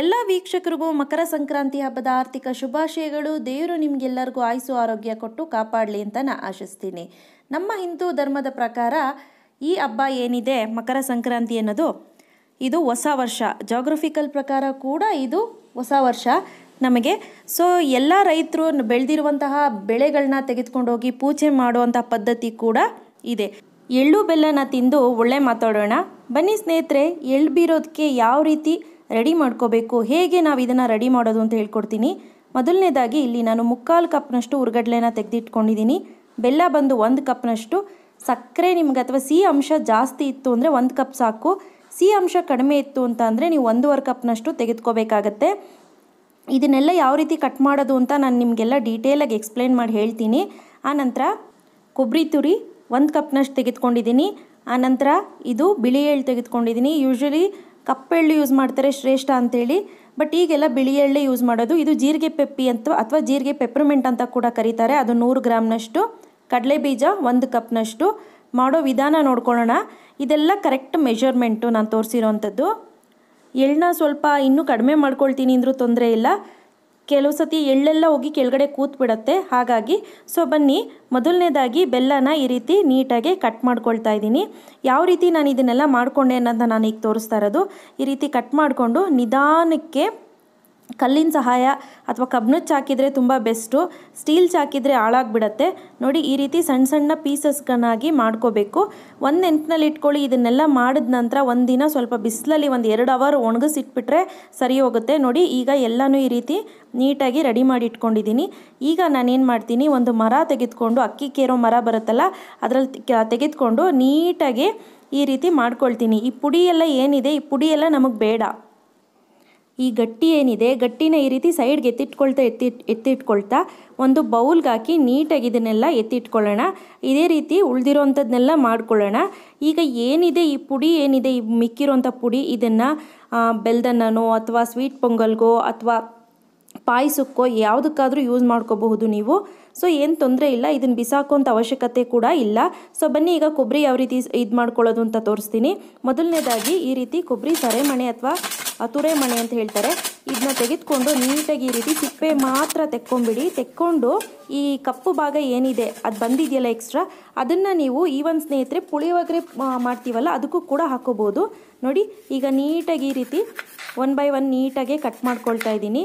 ಎಲ್ಲ ವೀಕ್ಷಕರಿಗೂ ಮಕರ ಸಂಕ್ರಾಂತಿ ಹಬ್ಬದ ಆರ್ಥಿಕ ಶುಭಾಶಯಗಳು ದೇವರು ನಿಮಗೆಲ್ಲರಿಗೂ ಆಯುಸು ಆರೋಗ್ಯ ಕೊಟ್ಟು ಕಾಪಾಡಲಿ ಅಂತ ನಾ ಆಶಿಸ್ತೀನಿ ನಮ್ಮ ಹಿಂದೂ ಧರ್ಮದ ಪ್ರಕಾರ ಈ ಹಬ್ಬ ಏನಿದೆ ಮಕರ ಸಂಕ್ರಾಂತಿ ಅನ್ನೋದು ಇದು ಹೊಸ ವರ್ಷ ಜಾಗ್ರಫಿಕಲ್ ಪ್ರಕಾರ ಕೂಡ ಇದು ಹೊಸ ವರ್ಷ ನಮಗೆ ಸೊ ಎಲ್ಲ ರೈತರು ಬೆಳೆದಿರುವಂತಹ ಬೆಳೆಗಳನ್ನ ತೆಗೆದುಕೊಂಡೋಗಿ ಪೂಜೆ ಮಾಡುವಂಥ ಪದ್ಧತಿ ಕೂಡ ಇದೆ ಎಳ್ಳು ಬೆಲ್ಲನ ತಿಂದು ಒಳ್ಳೆ ಮಾತಾಡೋಣ ಬನ್ನಿ ಸ್ನೇಹಿತರೆ ಎಳ್ಳು ಬೀರೋದಕ್ಕೆ ಯಾವ ರೀತಿ ರೆಡಿ ಮಾಡ್ಕೋಬೇಕು ಹೇಗೆ ನಾವು ಇದನ್ನು ರೆಡಿ ಮಾಡೋದು ಅಂತ ಹೇಳ್ಕೊಡ್ತೀನಿ ಮೊದಲನೇದಾಗಿ ಇಲ್ಲಿ ನಾನು ಮುಕ್ಕಾಲು ಕಪ್ನಷ್ಟು ಉರ್ಗಡ್ಲೆನ ತೆಗೆದಿಟ್ಕೊಂಡಿದ್ದೀನಿ ಬೆಲ್ಲ ಬಂದು ಒಂದು ಕಪ್ನಷ್ಟು ಸಕ್ಕರೆ ನಿಮ್ಗೆ ಅಥವಾ ಸಿಹಿ ಅಂಶ ಜಾಸ್ತಿ ಇತ್ತು ಅಂದರೆ ಒಂದು ಕಪ್ ಸಾಕು ಸಿಹಿ ಅಂಶ ಕಡಿಮೆ ಇತ್ತು ಅಂತ ಅಂದರೆ ನೀವು ಒಂದೂವರೆ ಕಪ್ನಷ್ಟು ತೆಗೆದುಕೋಬೇಕಾಗತ್ತೆ ಇದನ್ನೆಲ್ಲ ಯಾವ ರೀತಿ ಕಟ್ ಮಾಡೋದು ಅಂತ ನಾನು ನಿಮಗೆಲ್ಲ ಡೀಟೇಲಾಗಿ ಎಕ್ಸ್ಪ್ಲೇನ್ ಮಾಡಿ ಹೇಳ್ತೀನಿ ಆನಂತರ ಕೊಬ್ಬರಿ ತುರಿ ಒಂದು ಕಪ್ನಷ್ಟು ತೆಗೆದುಕೊಂಡಿದ್ದೀನಿ ಆನಂತರ ಇದು ಬಿಳಿ ಎಳ್ಳು ತೆಗೆದುಕೊಂಡಿದ್ದೀನಿ ಯೂಶ್ವಲಿ ಕಪ್ಪೆಳ್ಳು ಯೂಸ್ ಮಾಡ್ತಾರೆ ಶ್ರೇಷ್ಠ ಅಂತೇಳಿ ಬಟ್ ಈಗೆಲ್ಲ ಬಿಳಿ ಎಳ್ಳೆ ಯೂಸ್ ಮಾಡೋದು ಇದು ಜೀರಿಗೆ ಪೆಪ್ಪಿ ಅಂತ ಅಥವಾ ಜೀರಿಗೆ ಪೆಪ್ರಮೆಂಟ್ ಅಂತ ಕೂಡ ಕರೀತಾರೆ ಅದು ನೂರು ಗ್ರಾಮ್ನಷ್ಟು ಕಡಲೆ ಬೀಜ ಒಂದು ಕಪ್ನಷ್ಟು ಮಾಡೋ ವಿಧಾನ ನೋಡ್ಕೊಳ್ಳೋಣ ಇದೆಲ್ಲ ಕರೆಕ್ಟ್ ಮೆಷರ್ಮೆಂಟು ನಾನು ತೋರಿಸಿರೋವಂಥದ್ದು ಎಳ್ಳನ್ನ ಸ್ವಲ್ಪ ಇನ್ನೂ ಕಡಿಮೆ ಮಾಡ್ಕೊಳ್ತೀನಿ ಅಂದರೂ ತೊಂದರೆ ಇಲ್ಲ ಕೆಲವು ಸತಿ ಎಳ್ಳೆಲ್ಲ ಹೋಗಿ ಕೆಳಗಡೆ ಬಿಡತ್ತೆ ಹಾಗಾಗಿ ಸೊ ಬನ್ನಿ ಮೊದಲನೇದಾಗಿ ಬೆಲ್ಲನ ಈ ರೀತಿ ನೀಟಾಗಿ ಕಟ್ ಮಾಡ್ಕೊಳ್ತಾ ಇದ್ದೀನಿ ಯಾವ ರೀತಿ ನಾನು ಇದನ್ನೆಲ್ಲ ಮಾಡಿಕೊಂಡೆ ಅನ್ನೋದನ್ನ ನಾನು ಈಗ ತೋರಿಸ್ತಾ ಇರೋದು ಈ ರೀತಿ ಕಟ್ ಮಾಡಿಕೊಂಡು ನಿಧಾನಕ್ಕೆ ಕಲ್ಲಿನ ಸಹಾಯ ಅಥವಾ ಕಬ್ಬಿಣದ ಚಾಕಿದ್ರೆ ತುಂಬ ಬೆಸ್ಟು ಸ್ಟೀಲ್ ಚಾಕಿದ್ರೆ ಹಾಳಾಗ್ಬಿಡತ್ತೆ ನೋಡಿ ಈ ರೀತಿ ಸಣ್ಣ ಸಣ್ಣ ಪೀಸಸ್ಗಳನ್ನಾಗಿ ಮಾಡ್ಕೋಬೇಕು ಒಂದು ನೆಂಟಿನಲ್ಲಿ ಇಟ್ಕೊಳ್ಳಿ ಇದನ್ನೆಲ್ಲ ಮಾಡಿದ ನಂತರ ಒಂದಿನ ಸ್ವಲ್ಪ ಬಿಸಿಲಲ್ಲಿ ಒಂದು ಎರಡು ಅವರ್ ಒಣಗಿಸಿಟ್ಬಿಟ್ರೆ ಸರಿ ಹೋಗುತ್ತೆ ನೋಡಿ ಈಗ ಎಲ್ಲನೂ ಈ ರೀತಿ ನೀಟಾಗಿ ರೆಡಿ ಮಾಡಿ ಇಟ್ಕೊಂಡಿದ್ದೀನಿ ಈಗ ನಾನೇನು ಮಾಡ್ತೀನಿ ಒಂದು ಮರ ತೆಗೆದುಕೊಂಡು ಅಕ್ಕಿ ಕೇರೋ ಮರ ಬರುತ್ತಲ್ಲ ಅದರಲ್ಲಿ ತೆಗೆದುಕೊಂಡು ನೀಟಾಗಿ ಈ ರೀತಿ ಮಾಡ್ಕೊಳ್ತೀನಿ ಈ ಪುಡಿ ಎಲ್ಲ ಏನಿದೆ ಈ ಪುಡಿ ಎಲ್ಲ ನಮಗೆ ಬೇಡ ಈ ಗಟ್ಟಿ ಏನಿದೆ ಗಟ್ಟಿನ ಈ ರೀತಿ ಸೈಡ್ಗೆ ಎತ್ತಿಟ್ಕೊಳ್ತಾ ಎತ್ತಿ ಎತ್ತಿಟ್ಕೊಳ್ತಾ ಒಂದು ಬೌಲ್ಗೆ ಹಾಕಿ ನೀಟಾಗಿ ಇದನ್ನೆಲ್ಲ ಎತ್ತಿಟ್ಕೊಳ್ಳೋಣ ಇದೇ ರೀತಿ ಅಂಥದ್ದನ್ನೆಲ್ಲ ಮಾಡ್ಕೊಳ್ಳೋಣ ಈಗ ಏನಿದೆ ಈ ಪುಡಿ ಏನಿದೆ ಈ ಮಿಕ್ಕಿರೋಂಥ ಪುಡಿ ಇದನ್ನು ಬೆಲ್ದನ್ನೋ ಅಥವಾ ಸ್ವೀಟ್ ಪೊಂಗಲ್ಗೋ ಅಥವಾ ಪಾಯಸಕ್ಕೋ ಯಾವುದಕ್ಕಾದರೂ ಯೂಸ್ ಮಾಡ್ಕೋಬಹುದು ನೀವು ಸೊ ಏನು ತೊಂದರೆ ಇಲ್ಲ ಇದನ್ನು ಬಿಸಾಕೋಂಥ ಅವಶ್ಯಕತೆ ಕೂಡ ಇಲ್ಲ ಸೊ ಬನ್ನಿ ಈಗ ಕೊಬ್ಬರಿ ಯಾವ ರೀತಿ ಇದು ಮಾಡ್ಕೊಳ್ಳೋದು ಅಂತ ತೋರಿಸ್ತೀನಿ ಮೊದಲನೇದಾಗಿ ಈ ರೀತಿ ಕೊಬ್ಬರಿ ಸರೆಮಣೆ ಅಥವಾ ತುರೆ ಮಣೆ ಅಂತ ಹೇಳ್ತಾರೆ ಇದನ್ನ ತೆಗೆದುಕೊಂಡು ನೀಟಾಗಿ ಈ ರೀತಿ ಸಿಪ್ಪೆ ಮಾತ್ರ ತೆಕ್ಕೊಂಬಿಡಿ ತೆಕ್ಕೊಂಡು ಈ ಕಪ್ಪು ಭಾಗ ಏನಿದೆ ಅದು ಬಂದಿದೆಯಲ್ಲ ಎಕ್ಸ್ಟ್ರಾ ಅದನ್ನು ನೀವು ಈವನ್ ಸ್ನೇಹಿತರೆ ಪುಳಿಯೋಗರೆ ಮಾಡ್ತೀವಲ್ಲ ಅದಕ್ಕೂ ಕೂಡ ಹಾಕೋಬೋದು ನೋಡಿ ಈಗ ನೀಟಾಗಿ ಈ ರೀತಿ ಒನ್ ಬೈ ಒನ್ ನೀಟಾಗಿ ಕಟ್ ಮಾಡ್ಕೊಳ್ತಾ ಇದ್ದೀನಿ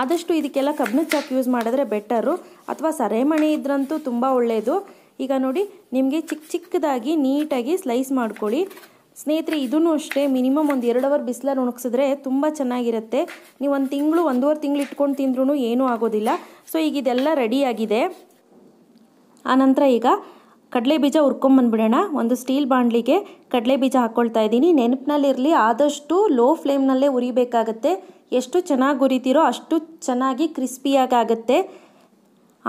ಆದಷ್ಟು ಇದಕ್ಕೆಲ್ಲ ಕಬ್ಬಿನ ಚಾಕ್ ಯೂಸ್ ಮಾಡಿದ್ರೆ ಬೆಟರು ಅಥವಾ ಸರೆಮಣೆ ಇದ್ರಂತೂ ತುಂಬ ಒಳ್ಳೆಯದು ಈಗ ನೋಡಿ ನಿಮಗೆ ಚಿಕ್ಕ ಚಿಕ್ಕದಾಗಿ ನೀಟಾಗಿ ಸ್ಲೈಸ್ ಮಾಡ್ಕೊಳ್ಳಿ ಸ್ನೇಹಿತರೆ ಇದೂ ಅಷ್ಟೇ ಮಿನಿಮಮ್ ಒಂದು ಎರಡು ಅವರ್ ಬಿಸಿಲಲ್ಲಿ ಒಣಗಿಸಿದ್ರೆ ತುಂಬ ಚೆನ್ನಾಗಿರುತ್ತೆ ನೀವು ಒಂದು ತಿಂಗಳು ಒಂದೂವರೆ ತಿಂಗಳು ಇಟ್ಕೊಂಡು ತಿಂದ್ರೂ ಏನೂ ಆಗೋದಿಲ್ಲ ಸೊ ಈಗ ಇದೆಲ್ಲ ರೆಡಿಯಾಗಿದೆ ಆನಂತರ ಈಗ ಕಡಲೆ ಬೀಜ ಹುರ್ಕೊಂಬಂದ್ಬಿಡೋಣ ಒಂದು ಸ್ಟೀಲ್ ಬಾಂಡ್ಲಿಗೆ ಕಡಲೆ ಬೀಜ ಹಾಕ್ಕೊಳ್ತಾ ಇದ್ದೀನಿ ನೆನಪಿನಲ್ಲಿರಲಿ ಆದಷ್ಟು ಲೋ ಫ್ಲೇಮ್ನಲ್ಲೇ ಉರಿಬೇಕಾಗತ್ತೆ ಎಷ್ಟು ಚೆನ್ನಾಗಿ ಉರಿತೀರೋ ಅಷ್ಟು ಚೆನ್ನಾಗಿ ಕ್ರಿಸ್ಪಿಯಾಗಿ ಆಗುತ್ತೆ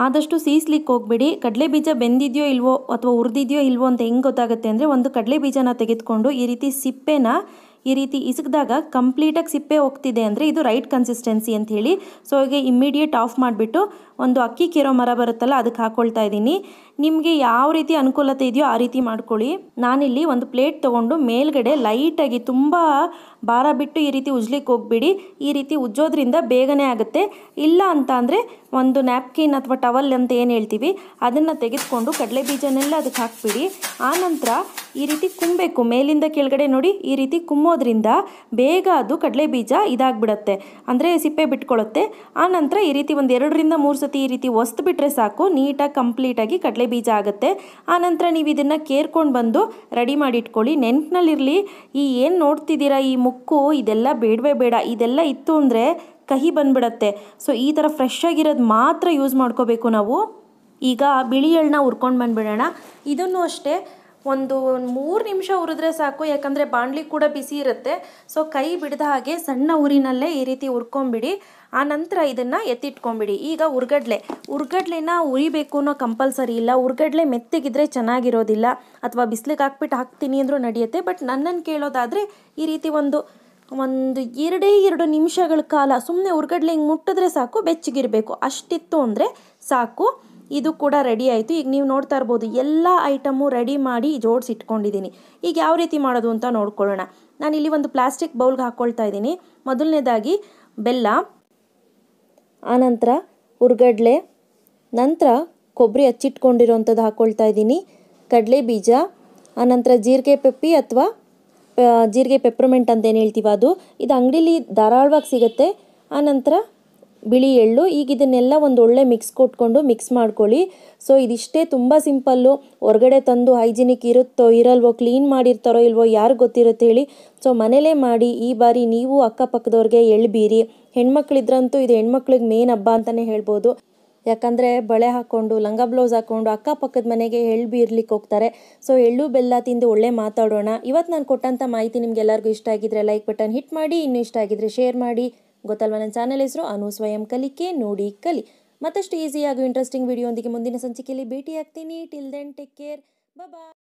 ಆದಷ್ಟು ಸೀಸ್ಲಿಕ್ಕೆ ಹೋಗಬೇಡಿ ಕಡಲೆ ಬೀಜ ಬೆಂದಿದೆಯೋ ಇಲ್ವೋ ಅಥವಾ ಉರಿದಿದೆಯೋ ಇಲ್ವೋ ಅಂತ ಹೆಂಗೆ ಗೊತ್ತಾಗುತ್ತೆ ಅಂದರೆ ಒಂದು ಕಡಲೆ ಬೀಜನ ತೆಗೆದುಕೊಂಡು ಈ ರೀತಿ ಸಿಪ್ಪೆನ ಈ ರೀತಿ ಇಸಕ್ದಾಗ ಕಂಪ್ಲೀಟಾಗಿ ಸಿಪ್ಪೆ ಹೋಗ್ತಿದೆ ಅಂದರೆ ಇದು ರೈಟ್ ಕನ್ಸಿಸ್ಟೆನ್ಸಿ ಅಂತ ಹೇಳಿ ಸೊ ಹೀಗೆ ಇಮ್ಮಿಡಿಯೇಟ್ ಆಫ್ ಮಾಡಿಬಿಟ್ಟು ಒಂದು ಅಕ್ಕಿ ಕಿರೋ ಮರ ಬರುತ್ತಲ್ಲ ಅದಕ್ಕೆ ಹಾಕ್ಕೊಳ್ತಾ ಇದ್ದೀನಿ ನಿಮಗೆ ಯಾವ ರೀತಿ ಅನುಕೂಲತೆ ಇದೆಯೋ ಆ ರೀತಿ ಮಾಡ್ಕೊಳ್ಳಿ ನಾನಿಲ್ಲಿ ಒಂದು ಪ್ಲೇಟ್ ತೊಗೊಂಡು ಮೇಲ್ಗಡೆ ಲೈಟಾಗಿ ತುಂಬ ಭಾರ ಬಿಟ್ಟು ಈ ರೀತಿ ಉಜ್ಲಿಕ್ಕೆ ಹೋಗ್ಬಿಡಿ ಈ ರೀತಿ ಉಜ್ಜೋದ್ರಿಂದ ಬೇಗನೆ ಆಗುತ್ತೆ ಇಲ್ಲ ಅಂತ ಅಂದರೆ ಒಂದು ನ್ಯಾಪ್ಕಿನ್ ಅಥವಾ ಟವಲ್ ಅಂತ ಏನು ಹೇಳ್ತೀವಿ ಅದನ್ನು ತೆಗೆದುಕೊಂಡು ಕಡಲೆ ಬೀಜನೆಲ್ಲ ಅದಕ್ಕೆ ಹಾಕ್ಬಿಡಿ ಆನಂತರ ಈ ರೀತಿ ಕುಂಬೇಕು ಮೇಲಿಂದ ಕೆಳಗಡೆ ನೋಡಿ ಈ ರೀತಿ ಕುಮ್ಮೋದ್ರಿಂದ ಬೇಗ ಅದು ಕಡಲೆ ಬೀಜ ಇದಾಗ್ಬಿಡತ್ತೆ ಅಂದರೆ ಸಿಪ್ಪೆ ಬಿಟ್ಕೊಳ್ಳುತ್ತೆ ಆನಂತರ ಈ ರೀತಿ ಒಂದು ಎರಡರಿಂದ ಮೂರು ಸತಿ ಈ ರೀತಿ ಒಸ್ತು ಬಿಟ್ಟರೆ ಸಾಕು ನೀಟಾಗಿ ಕಂಪ್ಲೀಟಾಗಿ ಕಡಲೆ ಬೀಜ ಆಗುತ್ತೆ ಆನಂತರ ನೀವು ಇದನ್ನು ಕೇರ್ಕೊಂಡು ಬಂದು ರೆಡಿ ಮಾಡಿ ಇಟ್ಕೊಳ್ಳಿ ನೆಂಟಿನಲ್ಲಿರಲಿ ಈ ಏನು ನೋಡ್ತಿದ್ದೀರಾ ಈ ಮುಕ್ಕು ಇದೆಲ್ಲ ಬೇಡವೇ ಬೇಡ ಇದೆಲ್ಲ ಇತ್ತು ಅಂದರೆ ಕಹಿ ಬಂದ್ಬಿಡತ್ತೆ ಸೊ ಈ ಥರ ಫ್ರೆಶ್ ಆಗಿರೋದು ಮಾತ್ರ ಯೂಸ್ ಮಾಡ್ಕೋಬೇಕು ನಾವು ಈಗ ಬಿಳಿ ಎಳ್ಳನ್ನ ಹುರ್ಕೊಂಡು ಬಂದುಬಿಡೋಣ ಇದನ್ನು ಅಷ್ಟೇ ಒಂದು ಮೂರು ನಿಮಿಷ ಉರಿದ್ರೆ ಸಾಕು ಯಾಕಂದರೆ ಬಾಣಲಿ ಕೂಡ ಬಿಸಿ ಇರುತ್ತೆ ಸೊ ಕೈ ಬಿಡದ ಹಾಗೆ ಸಣ್ಣ ಊರಿನಲ್ಲೇ ಈ ರೀತಿ ಹುರ್ಕೊಂಬಿಡಿ ಆ ನಂತರ ಇದನ್ನು ಎತ್ತಿಟ್ಕೊಂಬಿಡಿ ಈಗ ಉರ್ಗಡ್ಲೆ ಉರ್ಗಡ್ಲೆನ ಉರಿಬೇಕು ಅನ್ನೋ ಕಂಪಲ್ಸರಿ ಇಲ್ಲ ಉರ್ಗಡ್ಲೆ ಮೆತ್ತಗಿದ್ರೆ ಚೆನ್ನಾಗಿರೋದಿಲ್ಲ ಅಥವಾ ಬಿಸಿಲಿಗೆ ಹಾಕ್ಬಿಟ್ಟು ಹಾಕ್ತೀನಿ ಅಂದರೂ ನಡೆಯುತ್ತೆ ಬಟ್ ನನ್ನನ್ನು ಕೇಳೋದಾದರೆ ಈ ರೀತಿ ಒಂದು ಒಂದು ಎರಡೇ ಎರಡು ನಿಮಿಷಗಳ ಕಾಲ ಸುಮ್ಮನೆ ಉರ್ಗಡ್ಲೆ ಹಿಂಗೆ ಮುಟ್ಟಿದ್ರೆ ಸಾಕು ಬೆಚ್ಚಗಿರಬೇಕು ಅಷ್ಟಿತ್ತು ಅಂದರೆ ಸಾಕು ಇದು ಕೂಡ ರೆಡಿ ಆಯಿತು ಈಗ ನೀವು ನೋಡ್ತಾ ಇರ್ಬೋದು ಎಲ್ಲ ಐಟಮು ರೆಡಿ ಮಾಡಿ ಜೋಡಿಸಿ ಇಟ್ಕೊಂಡಿದ್ದೀನಿ ಈಗ ಯಾವ ರೀತಿ ಮಾಡೋದು ಅಂತ ನೋಡ್ಕೊಳ್ಳೋಣ ನಾನಿಲ್ಲಿ ಒಂದು ಪ್ಲಾಸ್ಟಿಕ್ ಬೌಲ್ಗೆ ಹಾಕ್ಕೊಳ್ತಾ ಇದ್ದೀನಿ ಮೊದಲನೇದಾಗಿ ಬೆಲ್ಲ ಆನಂತರ ಹುರ್ಗಡ್ಲೆ ನಂತರ ಕೊಬ್ಬರಿ ಹಚ್ಚಿಟ್ಕೊಂಡಿರೋಂಥದ್ದು ಹಾಕ್ಕೊಳ್ತಾ ಇದ್ದೀನಿ ಕಡಲೆ ಬೀಜ ಆನಂತರ ಜೀರಿಗೆ ಪೆಪ್ಪಿ ಅಥವಾ ಜೀರಿಗೆ ಪೆಪ್ರಮೆಂಟ್ ಏನು ಹೇಳ್ತೀವ ಅದು ಇದು ಅಂಗಡೀಲಿ ಧಾರಾಳವಾಗಿ ಸಿಗುತ್ತೆ ಆನಂತರ ಬಿಳಿ ಎಳ್ಳು ಈಗ ಇದನ್ನೆಲ್ಲ ಒಂದು ಒಳ್ಳೆ ಮಿಕ್ಸ್ ಕೊಟ್ಕೊಂಡು ಮಿಕ್ಸ್ ಮಾಡ್ಕೊಳ್ಳಿ ಸೊ ಇದಿಷ್ಟೇ ತುಂಬ ಸಿಂಪಲ್ಲು ಹೊರಗಡೆ ತಂದು ಹೈಜಿನಿಕ್ ಇರುತ್ತೋ ಇರಲ್ವೋ ಕ್ಲೀನ್ ಮಾಡಿರ್ತಾರೋ ಇಲ್ವೋ ಯಾರು ಗೊತ್ತಿರುತ್ತೆ ಹೇಳಿ ಸೊ ಮನೇಲೇ ಮಾಡಿ ಈ ಬಾರಿ ನೀವು ಅಕ್ಕಪಕ್ಕದವ್ರಿಗೆ ಎಳ್ಬೀರಿ ಹೆಣ್ಮಕ್ಳಿದ್ರಂತೂ ಇದು ಹೆಣ್ಮಕ್ಳಿಗೆ ಮೇನ್ ಹಬ್ಬ ಅಂತಲೇ ಹೇಳ್ಬೋದು ಯಾಕಂದರೆ ಬಳೆ ಹಾಕ್ಕೊಂಡು ಲಂಗ ಬ್ಲೌಸ್ ಹಾಕ್ಕೊಂಡು ಅಕ್ಕಪಕ್ಕದ ಮನೆಗೆ ಎಳ್ಳು ಬೀರ್ಲಿಕ್ಕೆ ಹೋಗ್ತಾರೆ ಸೊ ಎಳ್ಳು ಬೆಲ್ಲ ತಿಂದು ಒಳ್ಳೆ ಮಾತಾಡೋಣ ಇವತ್ತು ನಾನು ಕೊಟ್ಟಂಥ ಮಾಹಿತಿ ನಿಮ್ಗೆಲ್ಲರಿಗೂ ಇಷ್ಟ ಆಗಿದ್ರೆ ಲೈಕ್ ಬಟನ್ ಹಿಟ್ ಮಾಡಿ ಇನ್ನೂ ಇಷ್ಟ ಆಗಿದ್ರೆ ಶೇರ್ ಮಾಡಿ ಗೊತ್ತಲ್ವ ನನ್ನ ಚಾನಲ್ ಹೆಸರು ಅನು ಸ್ವಯಂ ಕಲಿಕೆ ನೋಡಿ ಕಲಿ ಮತ್ತಷ್ಟು ಈಸಿಯಾಗೂ ಇಂಟ್ರೆಸ್ಟಿಂಗ್ ವಿಡಿಯೋ ಒಂದಿಗೆ ಮುಂದಿನ ಸಂಚಿಕೆಯಲ್ಲಿ ಭೇಟಿಯಾಗ್ತೀನಿ ಟಿಲ್ ದೆನ್ ಟೇಕ್ ಕೇರ್ ಬಬಾ